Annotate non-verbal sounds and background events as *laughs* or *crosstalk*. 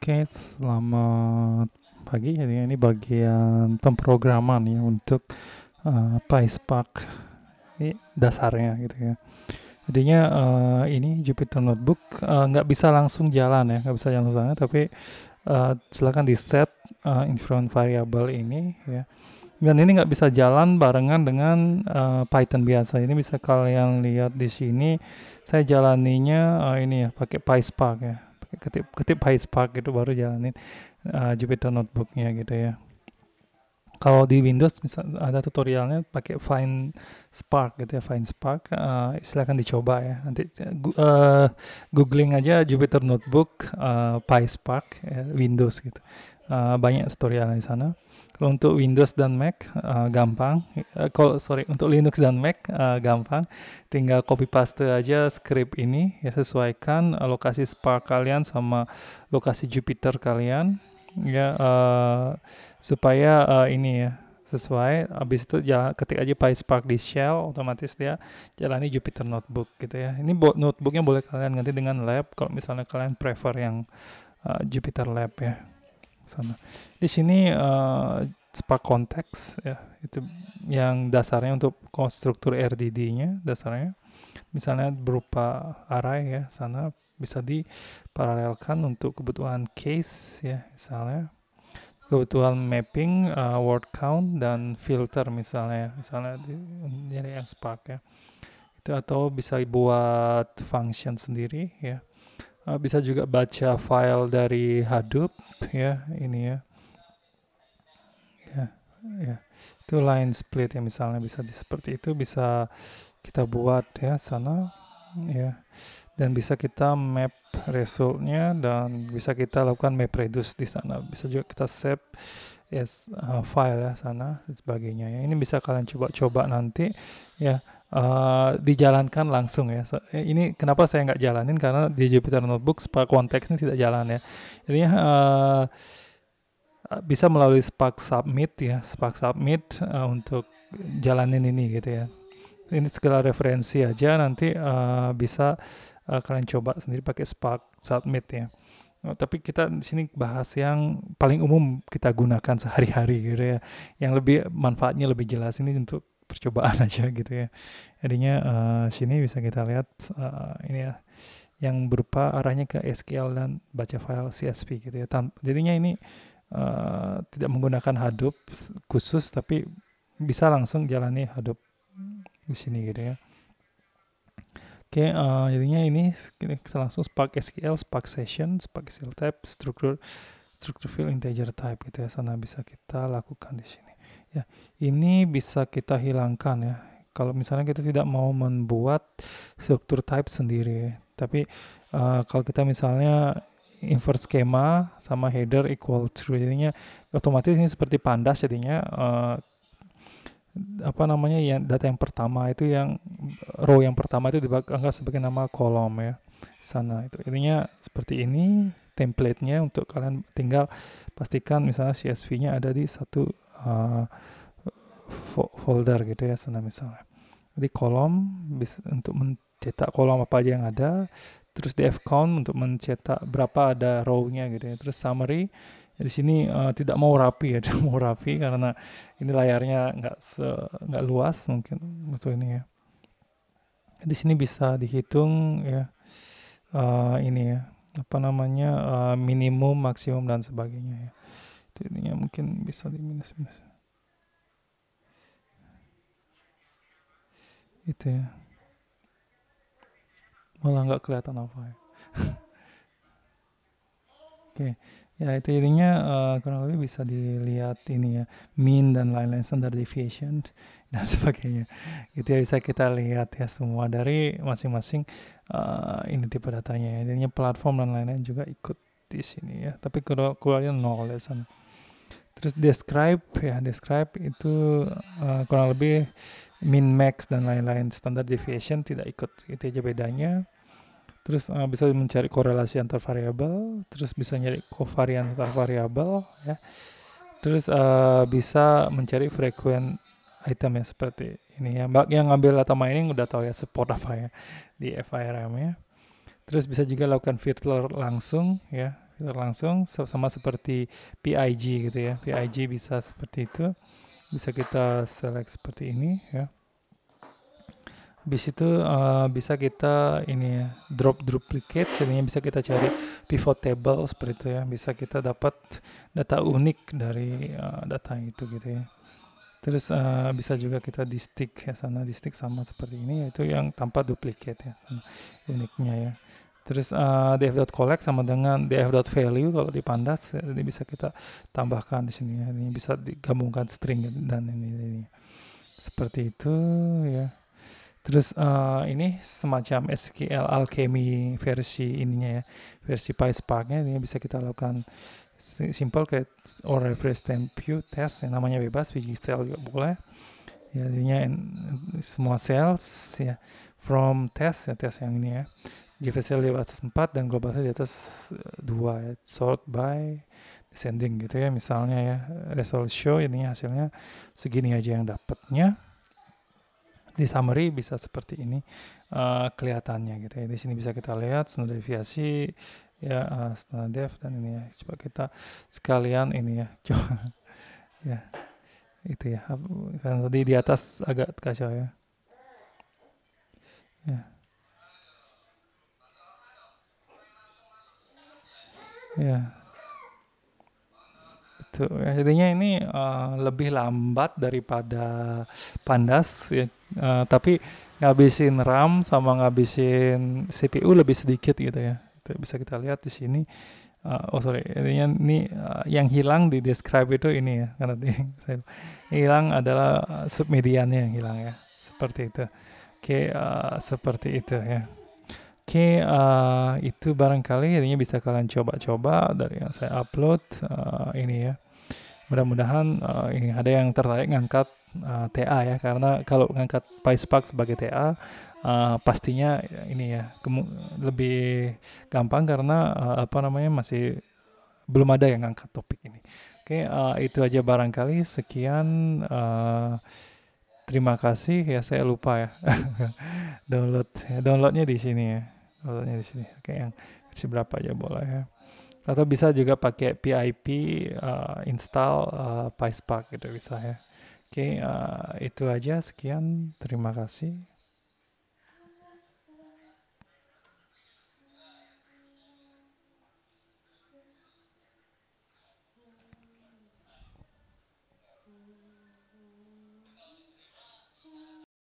Oke, selamat pagi. Jadi ini bagian pemrograman ya untuk uh, eh, PySpark dasarnya gitu ya. Jadinya uh, ini Jupyter Notebook uh, nggak bisa langsung jalan ya, nggak bisa jalan langsung, tapi uh, silakan di set uh, environment variable ini ya. Dan ini nggak bisa jalan barengan dengan uh, Python biasa. Ini bisa kalian lihat di sini. Saya jalaninya uh, ini ya pakai PySpark ya ketip ketip High Spark gitu baru jalanin uh, eh, Jupyter Notebooknya gitu ya kalau di Windows misal ada tutorialnya pakai Find Spark gitu ya Find Spark uh, eh, silakan dicoba ya nanti uh, googling aja Jupyter Notebook uh, PySpark ya, Windows gitu uh, banyak tutorialnya di sana kalau untuk Windows dan Mac uh, gampang. Uh, eh, kalau sorry untuk Linux dan Mac uh, gampang. Tinggal copy paste aja script ini ya sesuaikan uh, lokasi Spark kalian sama lokasi Jupiter kalian ya uh, supaya uh, ini ya sesuai. Abis itu jalan, ketik aja PySpark di shell otomatis dia jalani Jupiter notebook gitu ya. Ini bo notebooknya boleh kalian ganti dengan lab kalau misalnya kalian prefer yang uh, Jupiter lab ya sana. Di sini uh, eh, Spark Context ya itu yang dasarnya untuk konstruktur RDD-nya dasarnya misalnya berupa array ya sana bisa diparalelkan untuk kebutuhan case ya misalnya kebutuhan mapping uh, word count dan filter misalnya misalnya di, yang Spark ya itu atau bisa buat function sendiri ya Eh, bisa juga baca file dari Hadoop ya ini ya ya, ya. itu line split ya misalnya bisa di, seperti itu bisa kita buat ya sana ya dan bisa kita map resultnya dan bisa kita lakukan map reduce di sana bisa juga kita save yes uh, eh, file ya sana dan sebagainya ya ini bisa kalian coba-coba nanti ya uh, dijalankan langsung ya. So, eh, ini kenapa saya nggak jalanin karena di Jupyter Notebook Spark ini tidak jalan ya. Jadi uh, eh, bisa melalui Spark Submit ya, Spark Submit uh, untuk jalanin ini gitu ya. Ini segala referensi aja nanti uh, bisa uh, kalian coba sendiri pakai Spark Submit ya. Oh, tapi kita di sini bahas yang paling umum kita gunakan sehari-hari gitu ya. Yang lebih manfaatnya lebih jelas ini untuk percobaan *laughs* aja gitu ya jadinya uh, sini bisa kita lihat uh, ini ya yang berupa arahnya ke SQL dan baca file CSV gitu ya Tamp jadinya ini uh, tidak menggunakan Hadoop khusus tapi bisa langsung jalani Hadoop di sini gitu ya Oke, okay, uh, jadinya ini kita langsung Spark SQL, Spark Session, Spark SQL Type, Structure, Structure Field Integer Type gitu ya. Sana bisa kita lakukan di sini. Ya, ini bisa kita hilangkan ya. Kalau misalnya kita tidak mau membuat struktur type sendiri, tapi uh, kalau kita misalnya inverse schema sama header equal true, jadinya otomatis ini seperti pandas jadinya uh, apa namanya yang data yang pertama itu yang row yang pertama itu dianggap sebagai nama kolom ya sana itu intinya seperti ini templatenya untuk kalian tinggal pastikan misalnya CSV-nya ada di satu uh, folder gitu ya sana misalnya Jadi kolom bisa untuk mencetak kolom apa aja yang ada terus di count untuk mencetak berapa ada rownya gitu ya terus summary ya di sini uh, tidak mau rapi ya *laughs* tidak mau rapi karena ini layarnya nggak se nggak luas mungkin untuk ini ya di sini bisa dihitung ya uh, ini ya apa namanya uh, minimum maksimum dan sebagainya ya Tidinya mungkin bisa di minus minus itu ya malah nggak kelihatan apa ya *laughs* oke okay. ya itu jadinya uh, kurang lebih bisa dilihat ini ya mean dan lain-lain standard deviation *laughs* dan sebagainya itu ya bisa kita lihat ya semua dari masing-masing uh, ini tipe datanya ya. jadinya platform dan lain-lain juga ikut di sini ya tapi keluarnya knowledge ya, terus describe ya describe itu uh, kurang lebih min max dan lain-lain standard deviation tidak ikut itu aja bedanya terus uh, bisa mencari korelasi antar variabel terus bisa nyari kovarian antar variabel ya terus uh, bisa mencari frekuen item ya seperti ini ya mbak yang ngambil data mining udah tahu ya support apa ya di FIRM ya Terus bisa juga lakukan filter langsung ya, filter langsung sama seperti PIG gitu ya. PIG bisa seperti itu. Bisa kita select seperti ini ya. Habis itu uh, bisa kita ini ya, drop duplicate jadinya bisa kita cari pivot table seperti itu ya. Bisa kita dapat data unik dari uh, data itu gitu ya. Terus uh, bisa juga kita di stick ya sana di stick sama seperti ini yaitu yang tanpa duplicate ya sama uniknya ya. Terus uh, collect sama dengan df.value kalau di pandas ya, ini bisa kita tambahkan di sini ya. Ini bisa digabungkan string dan ini, ini. Seperti itu ya. Terus uh, ini semacam SQL Alchemy versi ininya ya, versi pyspark ini bisa kita lakukan simple or temp view test yang namanya bebas biji sel juga boleh ya jadinya in, semua cells ya from test ya test yang ini ya GV cell di atas 4 dan global cell di atas 2 eh, ya. sort by descending gitu ya misalnya ya show ini hasilnya segini aja yang dapatnya di summary bisa seperti ini uh, kelihatannya gitu ya. Di sini bisa kita lihat standar deviasi ya uh, eh, standar dev dan ini ya coba kita sekalian ini ya *laughs* coba ya itu ya kan tadi di atas agak kacau ya ya ya itu ya jadinya ini uh, lebih lambat daripada pandas ya uh, tapi ngabisin RAM sama ngabisin CPU lebih sedikit gitu ya gitu bisa kita lihat di sini uh, oh sorry ini, ini uh, eh, yang hilang di describe itu ini ya karena di, *laughs* saya, hilang adalah eh, submediannya yang hilang ya seperti itu oke okay, uh, seperti itu ya Oke, okay, uh, itu barangkali ini bisa kalian coba-coba dari yang saya upload uh, ini ya. Mudah-mudahan uh, ini ada yang tertarik ngangkat uh, TA ya, karena kalau ngangkat PySpark sebagai TA uh, pastinya ini ya lebih gampang karena uh, apa namanya masih belum ada yang angkat topik ini. Oke, okay, uh, eh, itu aja barangkali sekian uh, terima kasih ya saya lupa ya. *laughs* Download downloadnya di sini ya. Downloadnya di sini. Oke, okay, yang versi berapa aja boleh ya. Atau bisa juga pakai PIP uh, install uh, PySpark gitu bisa ya. Oke, okay, uh, itu aja sekian. Terima kasih.